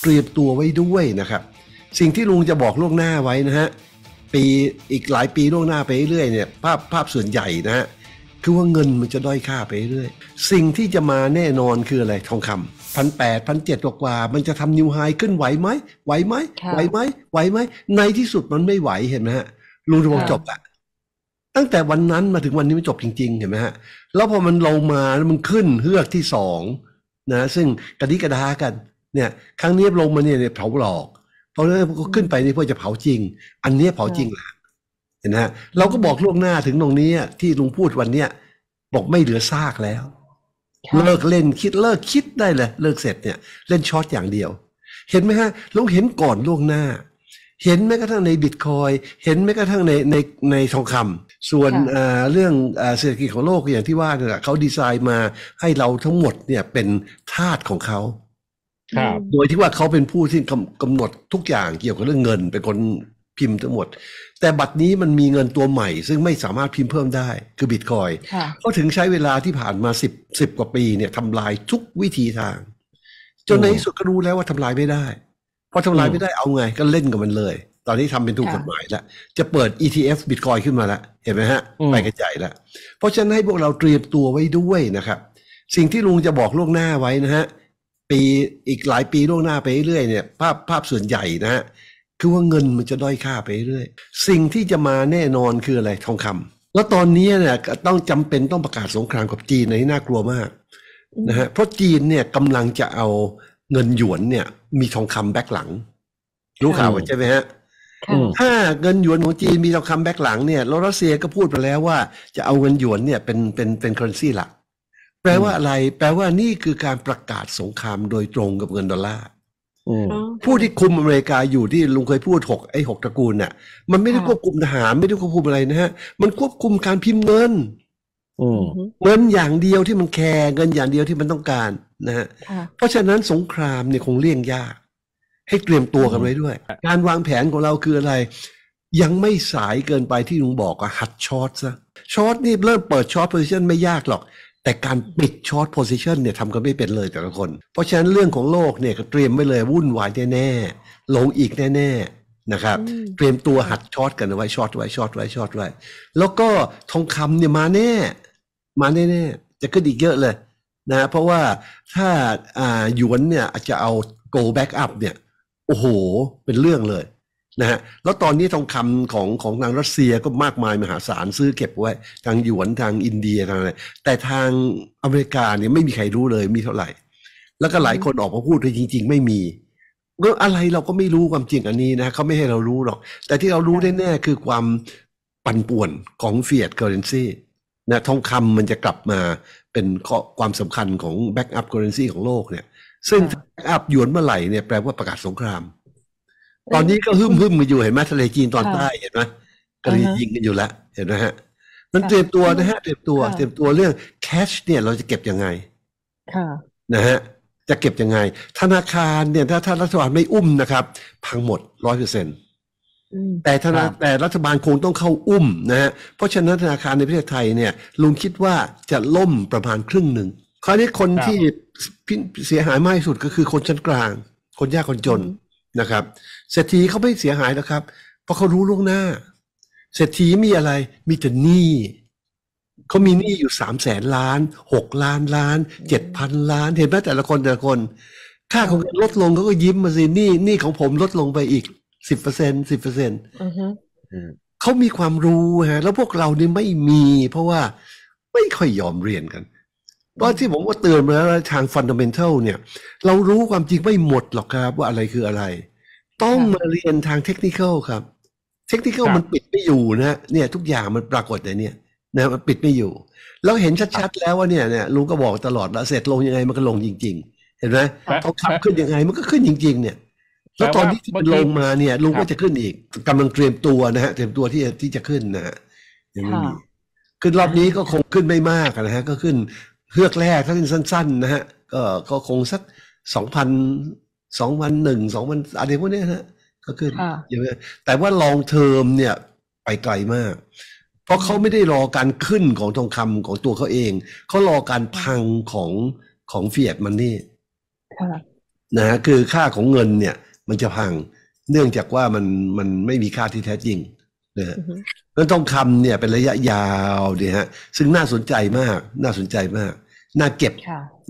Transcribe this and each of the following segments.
เตรียมตัวไว้ด้วยนะครับ สิ่งที่ลุงจะบอกล่วงหน้าไว้นะฮะปีอีกหลายปีล่วงหน้าไปเรื่อยเนี่ย ภาพภาพส่วนใหญ่นะฮะคือว่าเงินมันจะด้อยค่าไปเรื่อยสิ่งที่จะมาแน่นอนคืออะไร ทองคำพันแปดพันเจ็ดกว่ามันจะทำนิวไฮขึ้นไหวไหมไหวไหมไหวไหมไหวไหมในที่สุดมันไม่ไหวเห็นไหมฮะลุงจะบอกจบอะตั้งแต่วันนั้นมาถึงวันนี้มันจบจริง ๆเห็นไหมฮะแล้วพอมันลงมาแล้วมันขึ้นเฮือกที่สองนะ ซึ่งกระดิกระดากันเนี่ยครั้งนี้ลงมาเนี่ยเผาหลอก เพราะนั้นขึ้นไปนี่เพื่อจะเผาจริง อันนี้เผาจริงแหละเห็นไหมเราก็บอกล่วงหน้าถึงตรงนี้ที่ลุงพูดวันเนี้ย บอกไม่เหลือซากแล้ว เลิกเล่นคิดเลิกคิดได้ เลยเลิกเสร็จเนี่ยเล่นช็อตอย่างเดียว เห็นไหมฮะลุงเห็นก่อนล่วงหน้า เห็นแม้กระทั่งในบิตคอยเห็นแม้กระทั่งในในในทองคำ ส่วนเรื่องเศรษฐกิจของโลกอย่างที่ว่าเนี่ยเขาดีไซน์มาให้เราทั้งหมดเนี่ยเป็นทาสของเขาโดยที่ว่าเขาเป็นผู้ที่กำหนดทุกอย่างเกี่ยวกับเรื่องเงินเป็นคนพิมพ์ทั้งหมด แต่บัตรนี้มันมีเงินตัวใหม่ซึ่งไม่สามารถพิมพ์เพิ่มได้คือบิตคอยเขาถึงใช้เวลาที่ผ่านมาสิบสิบกว่าปีเนี่ยทำลายทุกวิธีทาง จนในที่สุดก็รู้แล้วว่าทำลายไม่ได้พอทำลายไม่ได้เอาไงก็เล่นกับมันเลย ตอนนี้ทำเป็นถูกกฎหมายแล้วจะเปิด ETF บิตคอยขึ้นมาแล้วเห็นไหมฮะไปกระจายแล้วเพราะฉะนั้นให้พวกเราเตรียมตัวไว้ด้วยนะครับสิ่งที่ลุงจะบอกล่วงหน้าไว้นะฮะปีอีกหลายปีล่วงหน้าไปเรื่อยเนี่ย ภาพภาพส่วนใหญ่นะฮะคือว่าเงินมันจะด้อยค่าไปเรื่อย สิ่งที่จะมาแน่นอนคืออะไรทองคำ แล้วตอนนี้เนี่ยต้องจำเป็นต้องประกาศสงครามกับจีนในน่ากลัวมากนะฮะเพราะจีนเนี่ยกำลังจะเอาเงินหยวนเนี่ยมีทองคำแบ็กหลังรู้ข่าวใช่ไหมฮะถ้าเงินหยวนของจีนมีทองคำแบ็กหลัง เนี่ยรัสเซียก็พูดไปแล้วว่าจะเอาเงินหยวนเนี่ยเป็นเป็นเป็นเคอร์เรนซีหลักแปลว่าอะไร แปลว่านี่คือการประกาศสงครามโดยตรงกับเงินดอลลาร์ผู้ที่คุมอเมริกาอยู่ที่ลุงเคยพูดหกไอ้หกตระกูลเนี่ยมันไม่ได้ควบคุมทหารไม่ได้ควบคุมอะไรนะฮะ มันควบคุมการพิมพ์เงินเงินอย่างเดียวที่มันแคร์เงินอย่างเดียวที่มันต้องการ นะฮะ เพราะฉะนั้นสงครามเนี่ยคงเลี่ยงยากให้เตรียมตัวกันไว้ด้วย การวางแผนของเราคืออะไร ยังไม่สายเกินไปที่ลุงบอกอะหัดช็อตซะช็อตนี่เริ่มเปิดช็อตโพซิชันไม่ยากหรอกแต่การปิดช็อตโพซิชันเนี่ยทำกันไม่เป็นเลยแต่ละคน เพราะฉะนั้นเรื่องของโลกเนี่ยเตรียมไว้เลย วุ่นวายแน่ ๆลงอีกแน่ ๆนะครับ เตรียมตัวหัดช็อตกันไว้ช็อตไว้ช็อตไว้ช็อตไว้แล้วก็ทองคำเนี่ยมาแน่ มาแน่ๆจะขึ้นอีกเยอะเลยนะ เพราะว่าถ้าอ่าหยวนเนี่ยอาจจะเอา go back up เนี่ยโอ้โหเป็นเรื่องเลยนะฮะแล้วตอนนี้ทองคำของของทางรัสเซียก็มากมายมหาศาลซื้อเก็บไว้ ทางหยวนทางอินเดียทางอะไรแต่ทางอเมริกาเนี่ยไม่มีใครรู้เลยมีเท่าไหร่ แล้วก็หลายคนออกมาพูดว่าจริง ๆ ไม่มีก็อะไรเราก็ไม่รู้ความจริงอันนี้นะเขาไม่ให้เรารู้หรอก แต่ที่เรารู้แน่ๆคือความปั่นป่วนของเฟียดเคอร์เรนซีนะทองคำมันจะกลับมาเป็นความสำคัญของแบ็กอัพเคอร์เรนซีของโลกเนี่ยซึ่งแบ็กอัพหยวนเมื่อไหร่เนี่ยแปลว่าประกาศสงครามตอนนี้ก็ฮึ่มฮึ่มมาอยู่เห็นไหมทะเลจีนตอนใต้เห็นไหมกำลังยิงกันอยู่แล้วเห็นไหมฮะมันเตรียมตัวนะฮะเตรียมตัวเตรียมตัวเรื่อง แคชเนี่ย เราจะเก็บยังไงนะฮะจะเก็บยังไง ธนาคารเนี่ยถ้าถ้ารัฐบาลไม่อุ้มนะครับพังหมดร้อยเปอร์เซ็นต์แต่ธนาแต่รัฐบาลคงต้องเข้าอุ้มนะฮะเพราะฉะนั้นธนาคารในประเทศไทยเนี่ย ลุงคิดว่าจะล่มประมาณครึ่งหนึ่งคราวนี้คนที่เสียหายมากที่สุดก็คือคนชั้นกลาง คนยากคนจนนะครับเศรษฐีเขาไม่เสียหายแล้วครับ เพราะเขารู้ล่วงหน้าเศรษฐีมีอะไร มีแต่หนี้เขามีหนี้อยู่สามแสนล้านหกล้านล้านเจ็ดพันล้าน เห็นไหมแต่ละคนแต่ละคนค่าของลดลงเขาก็ยิ้มมาสิหนี้หนี้ของผมลดลงไปอีกสิบเปอร์เซ็นสิบเปอร์เซ็นต์เขามีความรู้ฮะ แล้วพวกเรานี่ไม่มีเพราะว่าไม่ค่อยยอมเรียนกันเพราะที่ผมว่าเตือนมาแล้วทางฟันดัมเบลเลเนี่ย เรารู้ความจริงไม่หมดหรอกครับ ว่าอะไรคืออะไร ต้องมาเรียนทางเทคนิคครับ เทคนิคมันปิดไม่อยู่นะเนี่ย ทุกอย่างมันปรากฏในเนี่ย นะมันปิดไม่อยู่แล้วเห็นชัดๆแล้วว่าเนี่ยเนี่ยลุงก็บอกตลอดแล้วเสร็จลงยังไงมันก็ลงจริง ๆ เห็นไหมเขาขับขึ้นยังไงมันก็ขึ้นจริง ๆ เนี่ยแล้วตอนที่ลงมาเนี่ยลุงก็จะขึ้นอีก กำลังเตรียมตัวนะฮะเตรียมตัวที่ที่จะขึ้นนะฮะยังไม่มีขึ้นรอบนี้ก็คงขึ้นไม่มากนะฮะ ก็ขึ้นเฮือกแรกถ้าสั้นๆนะฮะก็ก็คงสักสองพันสองพันหนึ่งสองพันอะไรพวกนี้นะก็ขึ้นเยอะแต่ว่าลองเทอมเนี่ยไปไกลมาก เพราะเขาไม่ได้รอการขึ้นของทองคำของตัวเขาเองเขารอการพังของของเฟียดมันนี่นะฮะคือค่าของเงิน เนี่ย มันจะพังเนื่องจากว่ามันมันไม่มีค่าที่แท้จริงนะนั้นทองคำเนี่ย เป็นระยะยาวเนี่ยฮะซึ่งน่าสนใจมาก น่าสนใจมาก น่าเก็บ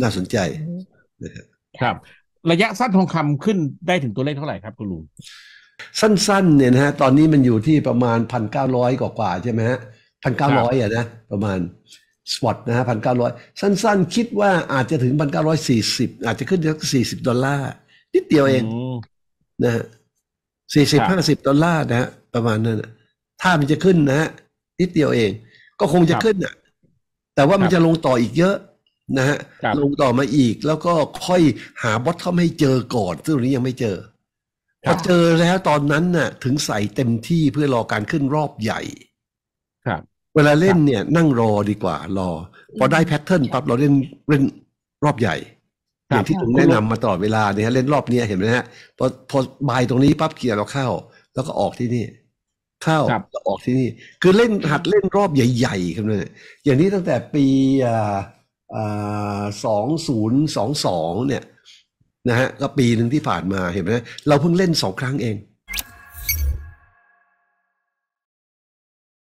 น่าสนใจนะครับ ระยะสั้นทองคำขึ้นได้ถึงตัวเลขเท่าไหร่ครับคุณลุงสั้นๆ เนี่ยนะฮะตอนนี้มันอยู่ที่ประมาณพันเก้าร้อยกว่าใช่ไหมฮะพันเก้าร้อยอ่ะนะประมาณสปอตนะฮะพันเก้าร้อยสั้นๆคิดว่าอาจจะถึงพันเก้าร้อยสี่สิบอาจจะขึ้นถึงสี่สิบดอลลาร์ นิดเดียวเองนะฮะสี่สิบห้าสิบดอลลาร์นะฮะประมาณนั้นนะถ้ามันจะขึ้นนะฮะนิดเดียวเอง ก็คงจะขึ้นอ่ะ แต่ว่ามันจะลงต่ออีกเยอะ นะฮะลงต่อมาอีก แล้วก็ค่อยหาบอททอมให้เจอก่อน ซึ่งตรงนี้ยังไม่เจอพอเจอแล้วตอนนั้นน่ะ ถึงใส่เต็มที่เพื่อรอการขึ้นรอบใหญ่ ครับ เวลาเล่นเนี่ยนั่งรอดีกว่า รอ พอได้แพทเทิร์นปั๊บเราเล่นเล่นรอบใหญ่อย่างที่ผมแนะนำมาตลอดเวลาเนี่ยเล่นรอบเนี้ยเห็นไหมฮะพอพอบายตรงนี้ปั๊บเกียร์เราเข้า แล้วก็ออกที่นี่เข้าจะออกที่นี่คือเล่นหัดเล่นรอบใหญ่ ๆ ครับเนี่ยอย่างนี้ตั้งแต่ปีสองศูนย์สองสองเนี่ยนะฮะก็ปีหนึ่งที่ผ่านมาเห็นไหมเราเพิ่งเล่นสองครั้งเอง